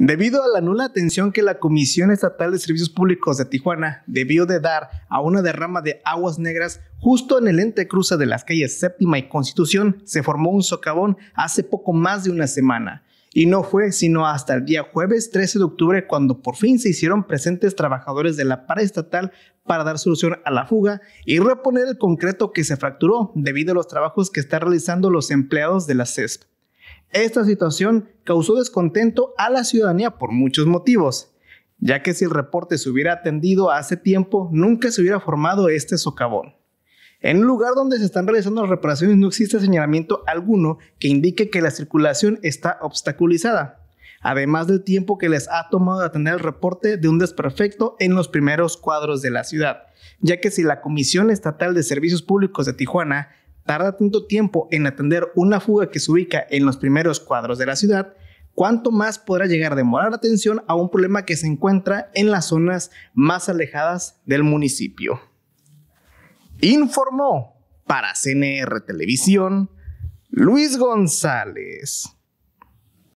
Debido a la nula atención que la Comisión Estatal de Servicios Públicos de Tijuana debió de dar a una derrama de aguas negras justo en el ente cruza de las calles Séptima y Constitución, se formó un socavón hace poco más de una semana. Y no fue sino hasta el día jueves 13 de octubre cuando por fin se hicieron presentes trabajadores de la paraestatal para dar solución a la fuga y reponer el concreto que se fracturó debido a los trabajos que están realizando los empleados de la CESP. Esta situación causó descontento a la ciudadanía por muchos motivos, ya que si el reporte se hubiera atendido hace tiempo, nunca se hubiera formado este socavón. En un lugar donde se están realizando las reparaciones no existe señalamiento alguno que indique que la circulación está obstaculizada, además del tiempo que les ha tomado atender el reporte de un desperfecto en los primeros cuadros de la ciudad, ya que si la Comisión Estatal de Servicios Públicos de Tijuana tarda tanto tiempo en atender una fuga que se ubica en los primeros cuadros de la ciudad, cuánto más podrá llegar a demorar atención a un problema que se encuentra en las zonas más alejadas del municipio. Informó para CNR Televisión Luis González.